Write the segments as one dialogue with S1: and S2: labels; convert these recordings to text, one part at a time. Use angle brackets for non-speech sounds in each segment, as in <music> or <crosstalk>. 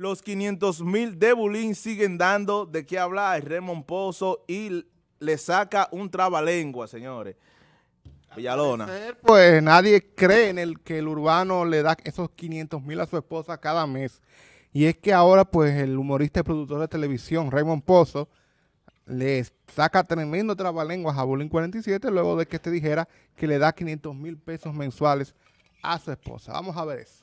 S1: Los 500 mil de Bulín siguen dando de qué hablar. Raymond Pozo y le saca un trabalengua, señores. Villalona. Pues nadie cree en el que el urbano le da esos 500 mil a su esposa cada mes. Y es que ahora, pues, el humorista y productor de televisión, Raymond Pozo, le saca tremendo trabalenguas a Bulín 47 luego de que este dijera que le da 500 mil pesos mensuales a su esposa. Vamos a ver eso.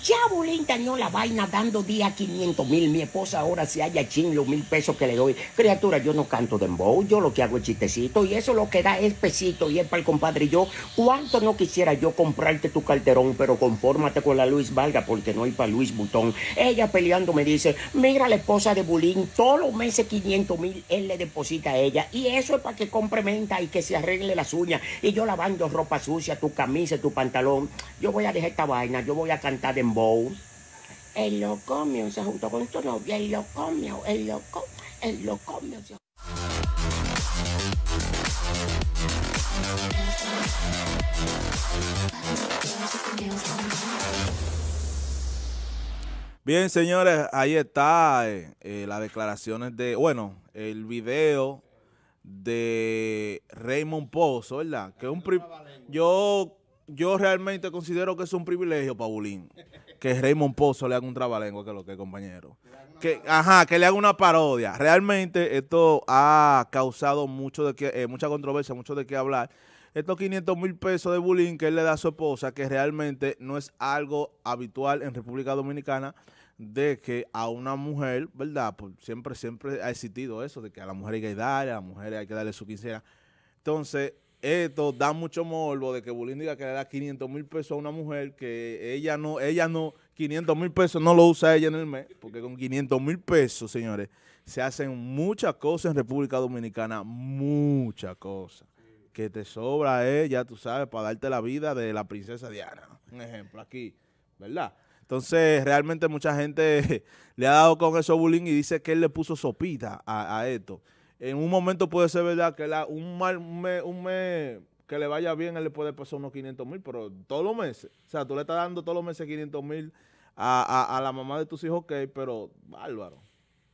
S2: Ya Bolinta no la vaina dando día 500 mil. Mi esposa ahora se haya chin los mil pesos que le doy. Criatura, yo no canto dembow, yo lo que hago es chistecito y eso lo que da es pesito y es para el compadre y yo. ¿Cuánto no quisiera yo comprarte tu calderón? Pero confórmate con la Luis Valga porque no hay para Luis Butón. Ella peleando me dice, mira la esposa de Bulín, todos los meses 500 mil él le deposita a ella y eso es para que compre y que se arregle las uñas y yo lavando ropa sucia, tu camisa, tu pantalón. Yo voy a dejar esta vaina, yo voy a cantar de el loco mío se juntó con su novia, el lo comió el loco, el loco mío
S1: Bien, señores, ahí está eh, eh, las declaraciones de, bueno, el video de Raymond Pozo, ¿verdad? Que un pri yo yo realmente considero que es un privilegio, Paulín, que Raymond Pozo le haga un trabalengua, que lo que compañero. Que, ajá, que le haga una parodia. Realmente esto ha causado mucho de que, eh, mucha controversia, mucho de qué hablar. Estos 500 mil pesos de bullying que él le da a su esposa, que realmente no es algo habitual en República Dominicana, de que a una mujer, ¿verdad? Pues siempre, siempre ha existido eso, de que a la mujer hay que darle, a la mujer hay que darle su quincena. Entonces, esto da mucho morbo de que Bulín diga que le da 500 mil pesos a una mujer que ella no, ella no, 500 mil pesos no lo usa ella en el mes, porque con 500 mil pesos, señores, se hacen muchas cosas en República Dominicana, muchas cosas. Que te sobra, ella, eh, tú sabes, para darte la vida de la princesa Diana. Un ejemplo aquí, ¿verdad? Entonces, realmente mucha gente <laughs> le ha dado con eso Bulín y dice que él le puso sopita a, a esto en un momento puede ser verdad que la, un, mes, un mes que le vaya bien, él le puede pasar unos 500 mil, pero todos los meses. O sea, tú le estás dando todos los meses 500 mil a, la mamá de tus hijos, ok, pero bárbaro.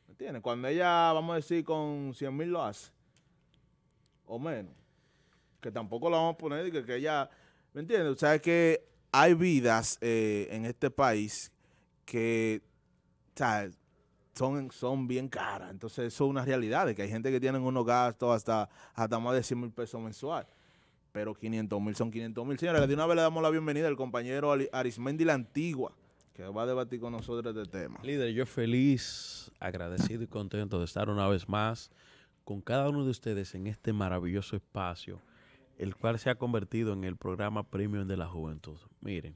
S1: ¿Me entiendes? Cuando ella, vamos a decir, con 100 mil lo hace, o menos, que tampoco la vamos a poner y que, ella, ¿me entiendes? O sea, es que hay vidas eh, en este país que, o son, son bien caras. Entonces, eso es una realidad, que hay gente que tiene unos gastos hasta, hasta más de 100 mil pesos mensual. Pero 500 mil son 500 mil. Señores, de una vez le damos la bienvenida al compañero Arismendi la Antigua, que va a debatir con nosotros este tema.
S3: Líder, yo feliz, agradecido y contento de estar una vez más con cada uno de ustedes en este maravilloso espacio, el cual se ha convertido en el programa premium de la juventud. Miren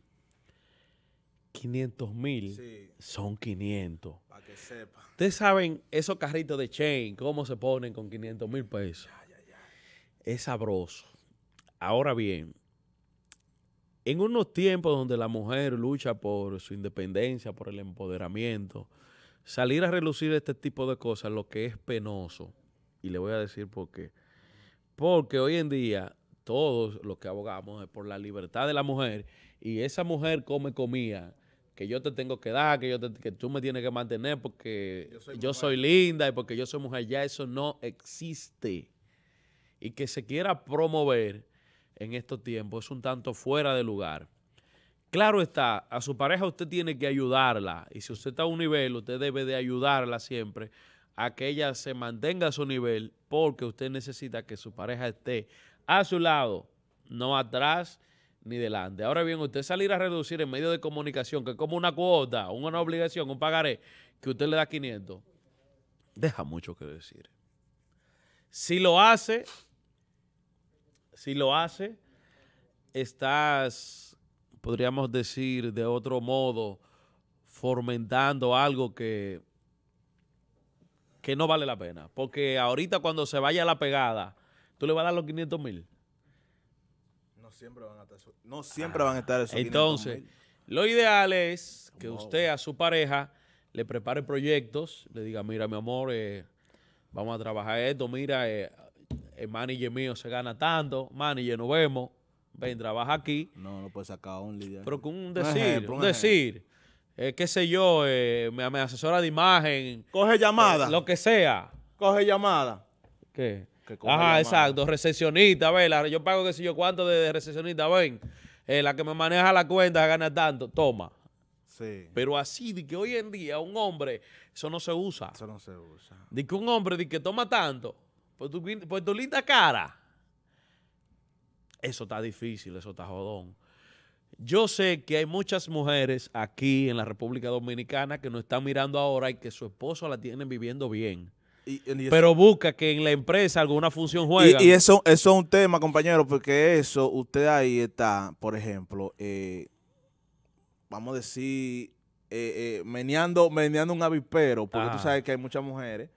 S3: 500 mil son 500. Para que Ustedes saben esos carritos de chain, cómo se ponen con 500 mil pesos. Es sabroso. Ahora bien, en unos tiempos donde la mujer lucha por su independencia, por el empoderamiento, salir a relucir este tipo de cosas, lo que es penoso, y le voy a decir por qué. Porque hoy en día todos los que abogamos es por la libertad de la mujer y esa mujer come comía que yo te tengo que dar, que, yo que tú me tienes que mantener porque yo, soy, yo soy, linda y porque yo soy mujer, ya eso no existe. Y que se quiera promover en estos tiempos es un tanto fuera de lugar. Claro está, a su pareja usted tiene que ayudarla y si usted está a un nivel, usted debe de ayudarla siempre a que ella se mantenga a su nivel porque usted necesita que su pareja esté a su lado, no atrás, ni delante. Ahora bien, usted salir a reducir en medio de comunicación, que es como una cuota, una obligación, un pagaré, que usted le da 500, deja mucho que decir. Si lo hace, si lo hace, estás, podríamos decir de otro modo, fomentando algo que, que no vale la pena. Porque ahorita cuando se vaya la pegada, tú le vas a dar los 500 mil no siempre van a estar ah, Entonces, lo ideal es que usted a su pareja le prepare proyectos, le diga, mira, mi amor, eh, vamos a trabajar esto, mira, eh, el manager mío se gana tanto, manager, nos vemos, ven, trabaja aquí.
S1: No, no puede sacar un líder Pero con un decir, decir,
S3: eh, qué sé yo, eh, me, asesora de imagen. Coge llamada. lo que sea.
S1: Coge llamada. ¿Qué? Ajá,
S3: exacto, recesionista, ver, yo pago qué sé yo cuánto de, recesionista, ven. Eh, la que me maneja la cuenta gana tanto, toma. Sí. Pero así, de que hoy en día un hombre, eso no se usa. Eso no se usa. De que un hombre de que toma tanto, pues, pues tu, tu linda cara. Eso está difícil, eso está jodón. Yo sé que hay muchas mujeres aquí en la República Dominicana que nos están mirando ahora y que su esposo la tienen viviendo bien pero busca que en la empresa alguna función juega. Y, eso,
S1: es un tema, compañero, porque eso, usted ahí está, por ejemplo, eh, vamos a decir, eh, eh meneando, un avipero, porque tú sabes que hay muchas mujeres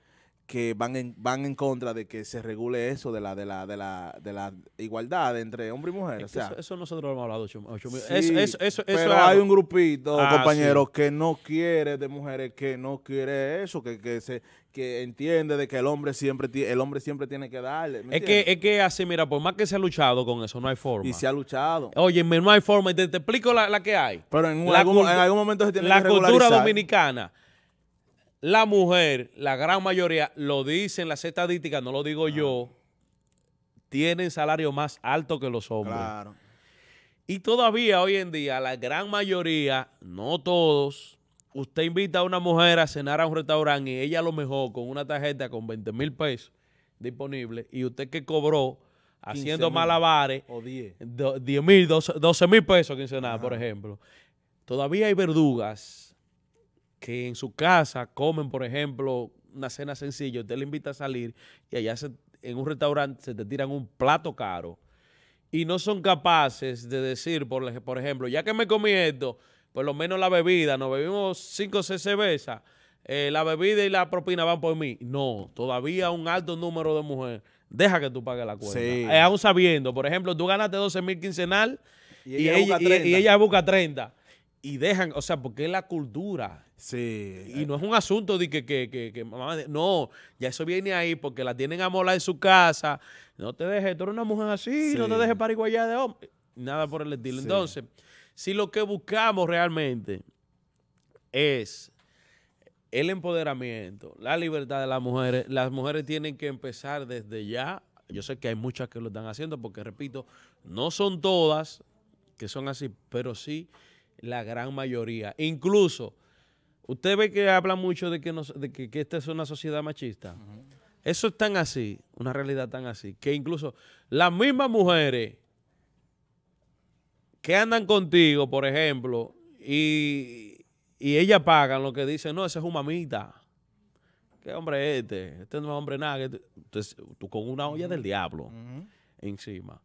S1: que van en, van en contra de que se regule eso de la de la de la, de la igualdad entre hombre y mujer. eso, nosotros lo hemos hablado pero hay un grupito, ah, compañeros, que no quiere de mujeres, que no quiere eso, que, que se que entiende de que el hombre siempre el hombre siempre tiene que darle. Es que,
S3: es que así, mira, por más que se ha luchado con eso, no hay forma. Y se ha luchado. Oye, no hay forma. Te, te explico la, que hay.
S1: Pero en, algún, momento se tiene la La cultura
S3: dominicana la mujer, la gran mayoría, lo dicen las estadísticas, no lo digo ah. yo, tienen salario más alto que los hombres. Y todavía hoy en día, la gran mayoría, no todos, usted invita a una mujer a cenar a un restaurante y ella lo mejor con una tarjeta con 20 mil pesos disponible y usted que cobró haciendo malabares, o 10 mil, 12 mil pesos nada, por ejemplo. Todavía hay verdugas que en su casa comen, por ejemplo, una cena sencilla, usted le invita a salir y allá en un restaurante se te tiran un plato caro y no son capaces de decir, por, ejemplo, ya que me comí esto, por lo menos la bebida, nos bebimos cinco o seis cervezas, eh, la bebida y la propina van por mí. No, todavía un alto número de mujeres. Deja que tú pagues la cuenta. Eh, aún sabiendo, por ejemplo, tú ganaste 12 mil quincenal
S2: y, ella, y ella
S3: busca 30 y dejan, o sea, porque es la cultura. Sí. Y eh. no es un asunto de que, que, que, mamá, no, ya eso viene ahí porque la tienen a molar en su casa. No te dejes, tú eres una mujer así, no te dejes ya de hombre. Nada por el estilo. Entonces, si lo que buscamos realmente es el empoderamiento, la libertad de las mujeres, las mujeres tienen que empezar desde ya. Yo sé que hay muchas que lo están haciendo porque, repito, no son todas que son así, pero sí la gran mayoría. Incluso, usted ve que habla mucho de que, que, esta es una sociedad machista. Eso es tan así, una realidad tan así, que incluso las mismas mujeres que andan contigo, por ejemplo, y, y ellas pagan lo que dicen, no, esa es un mamita. ¿Qué hombre es este? Este no es hombre nada. tú con una olla del diablo encima.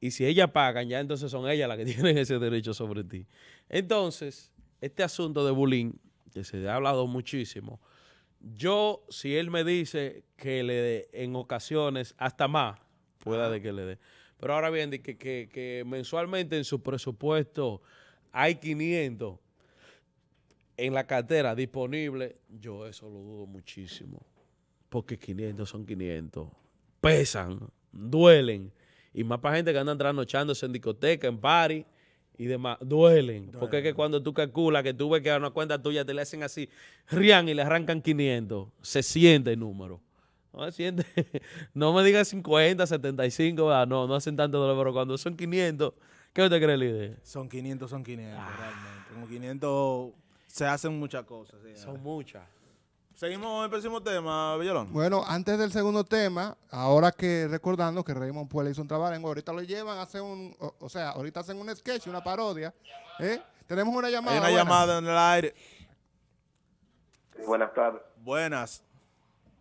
S3: Y si ellas pagan, ya entonces son ellas las que <laughs> tienen ese derecho sobre ti. Entonces, este asunto de bullying, que se ha hablado muchísimo, yo, si él me dice que le dé en ocasiones, hasta más, pueda de que le dé. Pero ahora bien, que, que, que mensualmente en su presupuesto hay 500 en la cartera disponible, yo eso lo dudo muchísimo. Porque 500 son 500. Pesan, duelen. Y más para gente que andan trasnochándose en discoteca, en party y demás. Duelen. Porque es que cuando tú calculas que tú ves que a una cuenta tuya te le hacen así, rían y le arrancan 500, se siente el número. No se siente. <laughs> no me digas 50, 75, no, no hacen tanto dolor, pero
S1: cuando son 500, ¿qué usted cree, líder? Son 500, son 500, ah. realmente. Como 500 se hacen muchas cosas. Son muchas. Seguimos con el próximo tema, Villalón. Bueno, antes del segundo tema, ahora que recordando que Raymond Puel hizo un trabajo, ahorita lo llevan, hacen un, o, sea, ahorita hacen un sketch, una parodia. ¿eh? Tenemos una llamada. una llamada en el aire. buenas tardes. Buenas.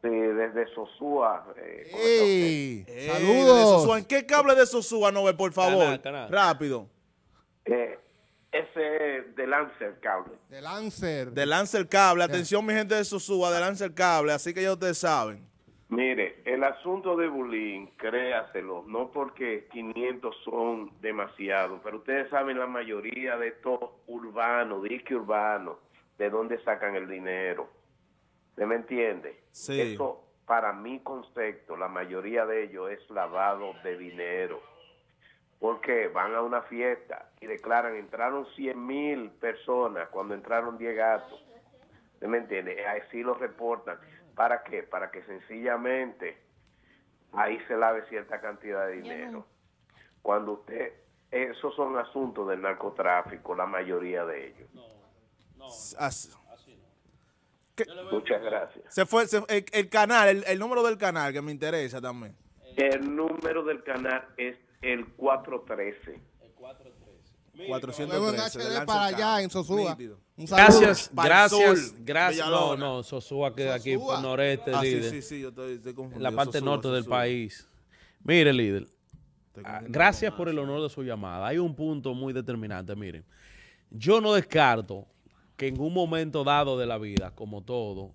S1: desde
S2: Sosúa.
S1: Eh, ¡Saludos! Sosúa. ¿En qué cable de Sosúa, ve? por favor? Rápido.
S2: Eh, ese es de Lancer Cable. De
S1: Lancer. De Lancer Cable. Atención, mi gente de suba de Lancer Cable. Así que ya ustedes saben.
S2: Mire, el asunto de bullying, créaselo, no porque 500 son demasiado, pero ustedes saben la mayoría de estos urbanos, disque urbanos, de dónde sacan el dinero. ¿Se me entiende? Sí. Eso, para mi concepto, la mayoría de ellos es lavado de dinero porque van a una fiesta y declaran, entraron 100 mil personas cuando entraron 10 gatos. me entiende? Así lo reportan. ¿Para qué? Para que sencillamente ahí se lave cierta cantidad de dinero. Cuando usted, esos son asuntos del narcotráfico, la mayoría de ellos. No, no, Muchas gracias.
S1: Se fue el, canal, el número del canal que me interesa también.
S2: El número del canal es el 413. El 413.
S3: 413
S2: para allá en Sosúa.
S3: Gracias, gracias, gracias. No, no, Sosúa queda aquí por noreste, ah, Sí, sí, sí, yo estoy, En la parte norte del país. Mire, líder. Ah, gracias por el honor de su llamada. Hay un punto muy determinante, miren. Yo no descarto que en un momento dado de la vida, como todo,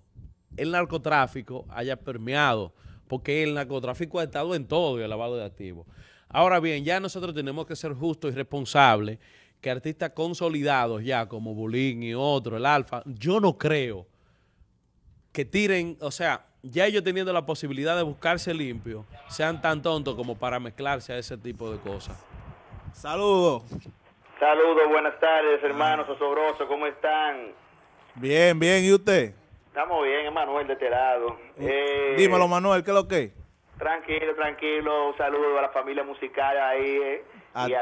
S3: el narcotráfico haya permeado, porque el narcotráfico ha estado en todo y el lavado de activos. Ahora bien, ya nosotros tenemos que ser justos y responsables que artistas consolidados ya, como Bulín y otro, el Alfa, yo no creo que tiren, o sea, ya ellos teniendo la posibilidad de buscarse limpio, sean tan tontos como para mezclarse a ese tipo de cosas.
S1: Saludos.
S4: Saludos, buenas tardes, ah. hermanos osobrosos, ¿cómo están?
S1: Bien, bien, ¿y usted?
S4: Estamos bien, Manuel de este Dímelo, eh, Manuel, ¿qué es lo que? Tranquilo, tranquilo. Un saludo a la familia musical ahí eh, y, a y,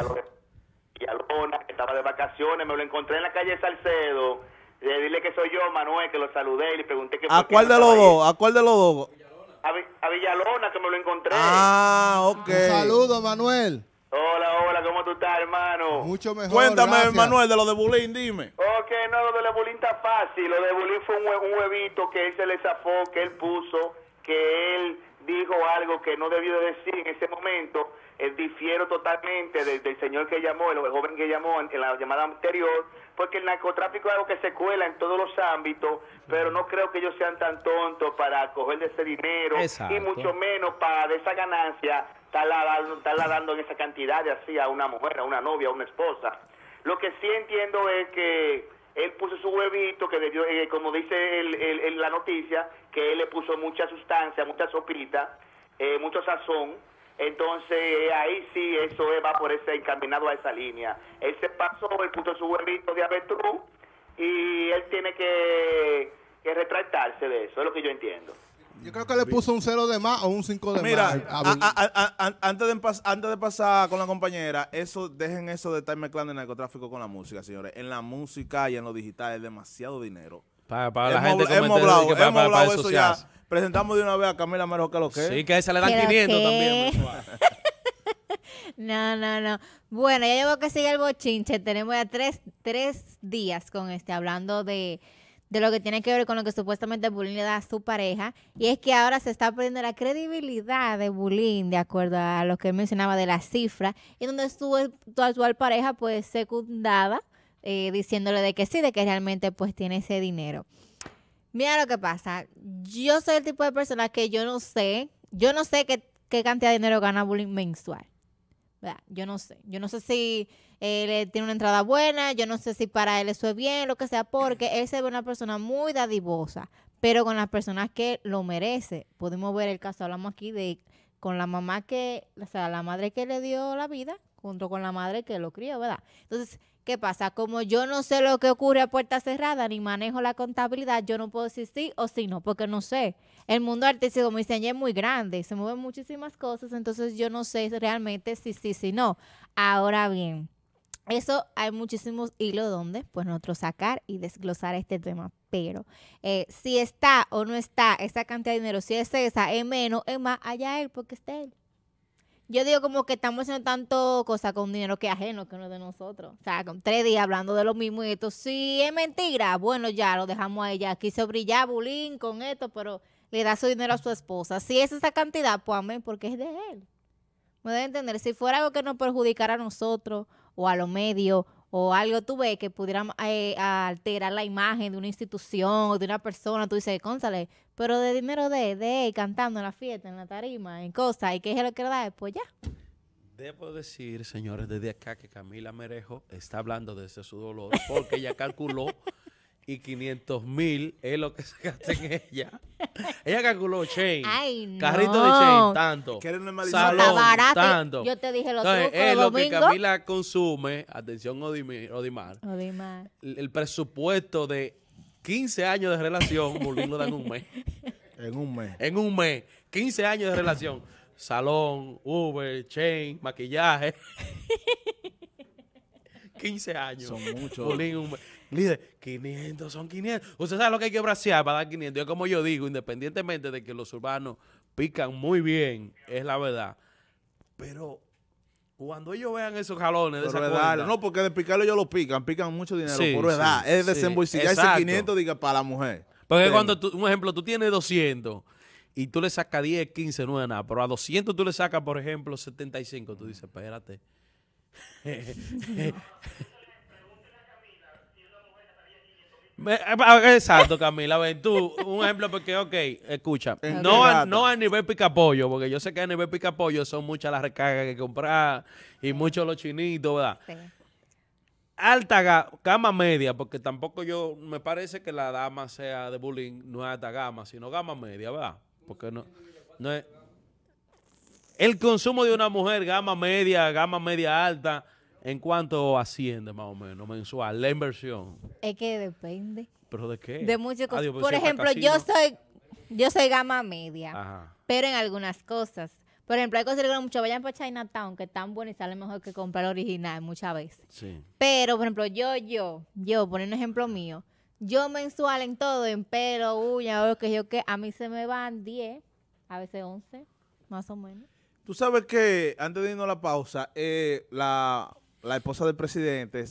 S4: a Lona, que estaba de vacaciones. Me lo encontré en la calle Salcedo. Le dile que soy yo, Manuel, que lo saludé y le pregunté que... ¿A cuál de los dos? ¿A cuál de los dos? A, a Villalona, que me lo encontré. Ah, ok. Un saludo, Manuel. Hola, hola, ¿cómo tú estás,
S1: hermano? Mucho mejor. Cuéntame, Manuel, de lo de Bulín, dime. Ok, no, lo de
S4: la Bulín está fácil. Lo de Bulín fue un, un huevito que él se le zafó, que él puso, que él dijo algo que no debió decir en ese momento, eh, difiero totalmente del, señor que llamó, el, joven que llamó en, la llamada anterior, porque el narcotráfico es algo que se cuela en todos los ámbitos, pero mm. no creo que ellos sean tan tontos para coger de ese dinero y mucho menos para de esa ganancia estarla dando, estarla dando en esa cantidad de así a una mujer, a una novia, a una esposa. Lo que sí entiendo es que él puso su huevito, que debió, eh, como dice el, la noticia, que él le puso mucha sustancia, mucha sopita, eh, mucho sazón. Entonces eh, ahí sí, eso va por ese encaminado a esa línea. Él se pasó, él puso su huevito de avestruz y él tiene que retractarse de eso, es lo que yo entiendo.
S1: Yo creo que le puso un cero de más o un cinco de más. Mira, antes, de antes de pasar con la compañera, eso dejen eso de estar mezclando el narcotráfico con la música, señores. En la música y en lo digital es demasiado dinero. Para, la gente hablado, que hemos hablado de eso ya. Presentamos de una vez a Camila Mero que lo que Sí, que esa le dan 500 también.
S5: <laughs> no, no, no. Bueno, ya llevo que sigue el bochinche. Tenemos ya tres, tres días con este, hablando de de lo que tiene que ver con lo que supuestamente Bulín le da a su pareja. Y es que ahora se está perdiendo la credibilidad de Bulín, de acuerdo a lo que mencionaba de las cifras, y donde su, actual pareja pues secundada eh, diciéndole de que sí, de que realmente pues tiene ese dinero. Mira lo que pasa, yo soy el tipo de persona que yo no sé, yo no sé qué, qué cantidad de dinero gana Bulín mensual. Yo no sé. Yo no sé si él eh, tiene una entrada buena, yo no sé si para él eso es bien, lo que sea, porque él se ve una persona muy dadivosa, pero con las personas que lo merece. Podemos ver el caso, hablamos aquí de con la mamá que, o sea, la madre que le dio la vida, junto con la madre que lo crió, ¿verdad? Entonces, ¿Qué pasa? Como yo no sé lo que ocurre a puerta cerrada ni manejo la contabilidad, yo no puedo decir sí o sí no, porque no sé. El mundo artístico, como dicen, es muy grande, se mueven muchísimas cosas, entonces yo no sé realmente si sí, si no. Ahora bien, eso hay muchísimos hilos donde pues nosotros sacar y desglosar este tema. Pero eh, si está o no está esa cantidad de dinero, si es esa, es menos, es más, allá él, porque está él. Yo digo como que estamos haciendo tanto cosas con dinero que ajeno que no es de nosotros. O sea, con tres días hablando de lo mismo y esto, sí, es mentira. Bueno, ya lo dejamos a ella. se brillar Bulín con esto, pero le da su dinero a su esposa. Si es esa cantidad, pues amén, porque es de él. Me deben entender, si fuera algo que nos perjudicara a nosotros o a los medios o algo tú ves que pudiera eh, alterar la imagen de una institución o de una persona, tú dices, cónsale, pero de dinero de, de cantando en la fiesta, en la tarima, en cosas, y qué es lo que le da después ya.
S3: Debo decir, señores, desde acá que Camila Merejo está hablando desde su dolor porque ella calculó y 500 mil es lo que se <laughs> gasta en ella. ella calculó chain, Carrito de chain, tanto. Salón, tanto. Yo te dije lo Entonces, es eh, lo que Camila consume, atención Odimar,
S5: Odimar,
S3: el presupuesto de 15 años de relación, da <laughs> en un mes. En un mes. En un mes. 15 años de relación. Salón, Uber, Chain, maquillaje. 15 <laughs> años. Son muchos. Líder, 500 son 500. Usted sabe lo que hay que bracear para dar 500. Y como yo digo, independientemente de que los urbanos
S1: pican muy bien,
S3: es la verdad. Pero cuando ellos
S1: vean esos jalones de esa No, porque de picarlo ellos lo pican, pican mucho dinero por edad. es desembolsillar ese 500, diga, para la mujer. Porque cuando,
S3: tú, un ejemplo, tú tienes 200 y tú le sacas 10, 15, no es nada. Pero a 200 tú le sacas, por ejemplo, 75. Tú dices, espérate. <laughs> Eh, exacto, Camila. Ven, tú, un ejemplo, porque, ok, escucha. No a, no a nivel picapollo, porque yo sé que a nivel picapollo son muchas las recargas que comprar y muchos los chinitos, ¿verdad? Alta gama media, porque tampoco yo, me parece que la dama sea de bullying, no es alta gama, sino gama media, ¿verdad? Porque no, no es. El consumo de una mujer gama media, gama media alta ¿En cuánto asciende más o menos mensual la inversión?
S5: Es que depende.
S3: ¿Pero de qué? De muchas ah, cosas. Pues por ejemplo, yo soy,
S5: yo soy gama media, pero en algunas cosas. Por ejemplo, hay cosas que mucho vayan para Chinatown, que están buenas y sale mejor que comprar original muchas veces. Sí. Pero, por ejemplo, yo, yo, yo, por un ejemplo mío, yo mensual en todo, en pelo, uña, o que yo que a mí se me van 10, a veces 11, más o menos.
S1: Tú sabes que, antes de irnos a la pausa, eh, la la esposa del presidente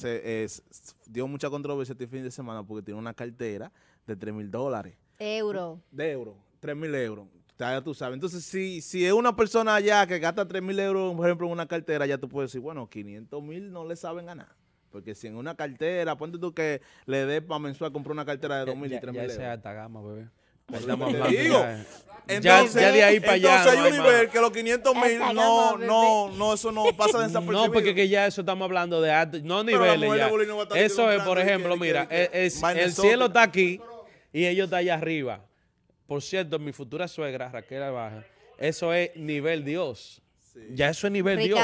S1: dio mucha controversia este fin de semana porque tiene una cartera de 3 mil dólares.
S5: Euro.
S1: De euro, 3 mil euros. Ya tú sabes. Entonces, si, si es una persona allá que gasta 3 mil euros, por ejemplo, en una cartera, ya tú puedes decir, bueno, 500 mil no le saben ganar. Porque si en una cartera, ponte tú que le dé para mensual comprar una cartera de 2 eh, mil y 3 mil Ya gama, bebé ya. de ahí para allá. Entonces, hay un nivel que los 500 mil, no, no, no, eso no pasa de <laughs> persona. No,
S3: porque ya eso estamos hablando de no niveles. Ya. eso es, por ejemplo, mira, es, el cielo está aquí y ellos están allá arriba. Por cierto, mi futura suegra, Raquel Baja, eso es nivel Dios. Ya eso es nivel Dios.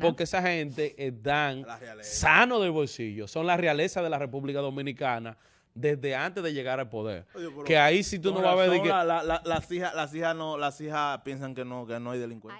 S3: Porque esa gente eh, dan sano del bolsillo. Son la realeza de la República Dominicana
S1: desde antes de llegar al poder. que ahí si tú no, vas a ver... las hijas las hijas piensan que no, que no hay delincuentes